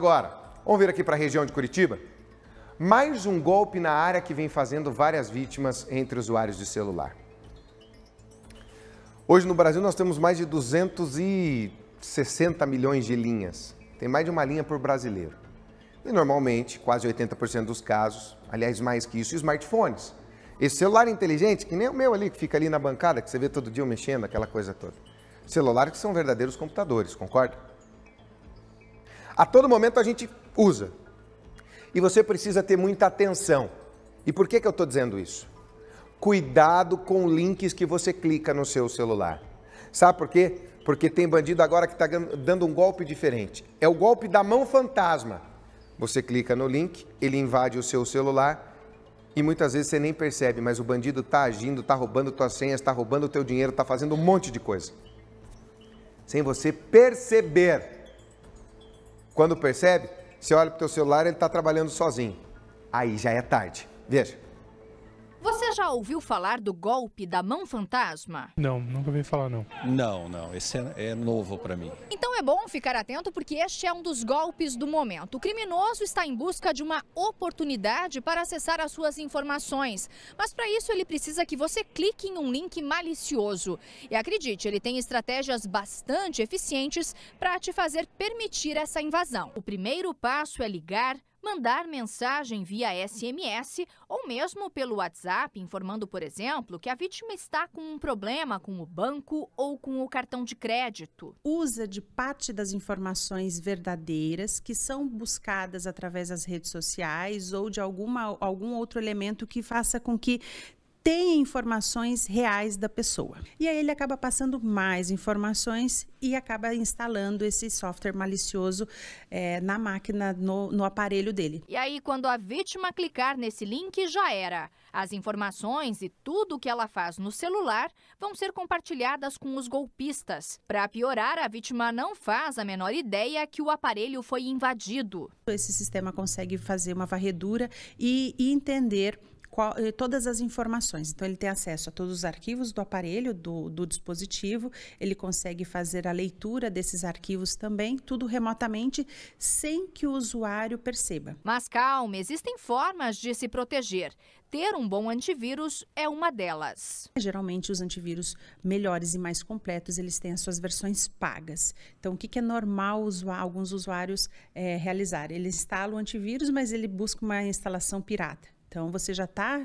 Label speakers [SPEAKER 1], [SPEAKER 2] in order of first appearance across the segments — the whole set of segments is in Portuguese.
[SPEAKER 1] Agora, vamos vir aqui para a região de Curitiba. Mais um golpe na área que vem fazendo várias vítimas entre usuários de celular. Hoje no Brasil nós temos mais de 260 milhões de linhas. Tem mais de uma linha por brasileiro. E normalmente, quase 80% dos casos, aliás, mais que isso, smartphones. Esse celular inteligente, que nem o meu ali, que fica ali na bancada, que você vê todo dia mexendo, aquela coisa toda. Celulares que são verdadeiros computadores, concorda? A todo momento a gente usa. E você precisa ter muita atenção. E por que, que eu estou dizendo isso? Cuidado com links que você clica no seu celular. Sabe por quê? Porque tem bandido agora que está dando um golpe diferente. É o golpe da mão fantasma. Você clica no link, ele invade o seu celular e muitas vezes você nem percebe, mas o bandido está agindo, está roubando tuas senhas, está roubando o teu dinheiro, está fazendo um monte de coisa. Sem você perceber. Quando percebe, você olha para o teu celular, ele está trabalhando sozinho. Aí já é tarde. Veja
[SPEAKER 2] já ouviu falar do golpe da mão fantasma?
[SPEAKER 1] Não, nunca ouvi falar não. Não, não, esse é, é novo para mim.
[SPEAKER 2] Então é bom ficar atento porque este é um dos golpes do momento. O criminoso está em busca de uma oportunidade para acessar as suas informações, mas para isso ele precisa que você clique em um link malicioso. E acredite, ele tem estratégias bastante eficientes para te fazer permitir essa invasão. O primeiro passo é ligar mandar mensagem via SMS ou mesmo pelo WhatsApp, informando, por exemplo, que a vítima está com um problema com o banco ou com
[SPEAKER 3] o cartão de crédito. Usa de parte das informações verdadeiras que são buscadas através das redes sociais ou de alguma, algum outro elemento que faça com que tem informações reais da pessoa. E aí ele acaba passando mais informações e acaba instalando esse software malicioso é, na máquina, no, no aparelho dele. E
[SPEAKER 2] aí, quando a vítima clicar nesse link, já era. As informações e tudo o que ela faz no celular vão ser compartilhadas com os golpistas. Para piorar, a vítima não faz a menor ideia que o aparelho foi invadido.
[SPEAKER 3] Esse sistema consegue fazer uma varredura e, e entender qual, eh, todas as informações. Então, ele tem acesso a todos os arquivos do aparelho, do, do dispositivo, ele consegue fazer a leitura desses arquivos também, tudo remotamente, sem que o usuário perceba. Mas calma, existem formas de se proteger. Ter um bom antivírus é uma delas. Geralmente, os antivírus melhores e mais completos, eles têm as suas versões pagas. Então, o que, é normal alguns usuários é, realizar? Ele instala o antivírus, mas ele busca uma instalação pirata. Então, você já está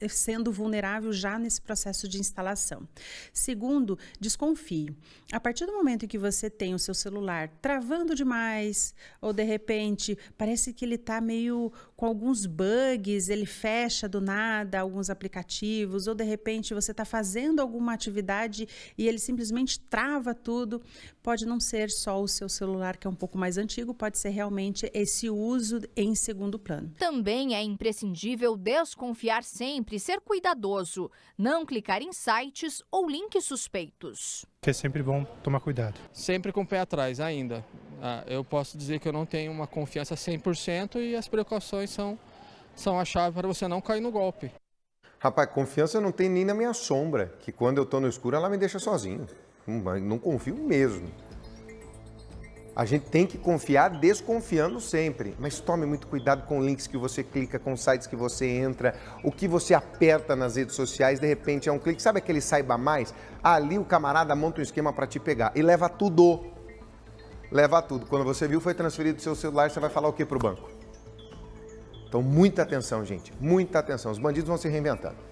[SPEAKER 3] eh, sendo vulnerável já nesse processo de instalação. Segundo, desconfie. A partir do momento em que você tem o seu celular travando demais, ou de repente parece que ele está meio com alguns bugs, ele fecha do nada alguns aplicativos, ou de repente você está fazendo alguma atividade e ele simplesmente trava tudo. Pode não ser só o seu celular, que é um pouco mais antigo, pode ser realmente esse uso em segundo plano.
[SPEAKER 2] Também é
[SPEAKER 3] imprescindível desconfiar
[SPEAKER 2] sempre, ser cuidadoso, não clicar em sites ou links suspeitos.
[SPEAKER 1] É sempre bom tomar cuidado.
[SPEAKER 2] Sempre com o pé atrás, ainda. Ah, eu posso dizer que eu não tenho uma confiança 100% e as precauções são, são a chave para você não cair no golpe.
[SPEAKER 1] Rapaz, confiança não tem nem na minha sombra, que quando eu estou no escuro ela me deixa sozinho. Hum, não confio mesmo. A gente tem que confiar desconfiando sempre, mas tome muito cuidado com links que você clica, com sites que você entra, o que você aperta nas redes sociais, de repente é um clique, sabe aquele saiba mais? Ali o camarada monta um esquema para te pegar e leva tudo levar tudo. Quando você viu, foi transferido do seu celular, você vai falar o que para o banco? Então, muita atenção, gente. Muita atenção. Os bandidos vão se reinventando.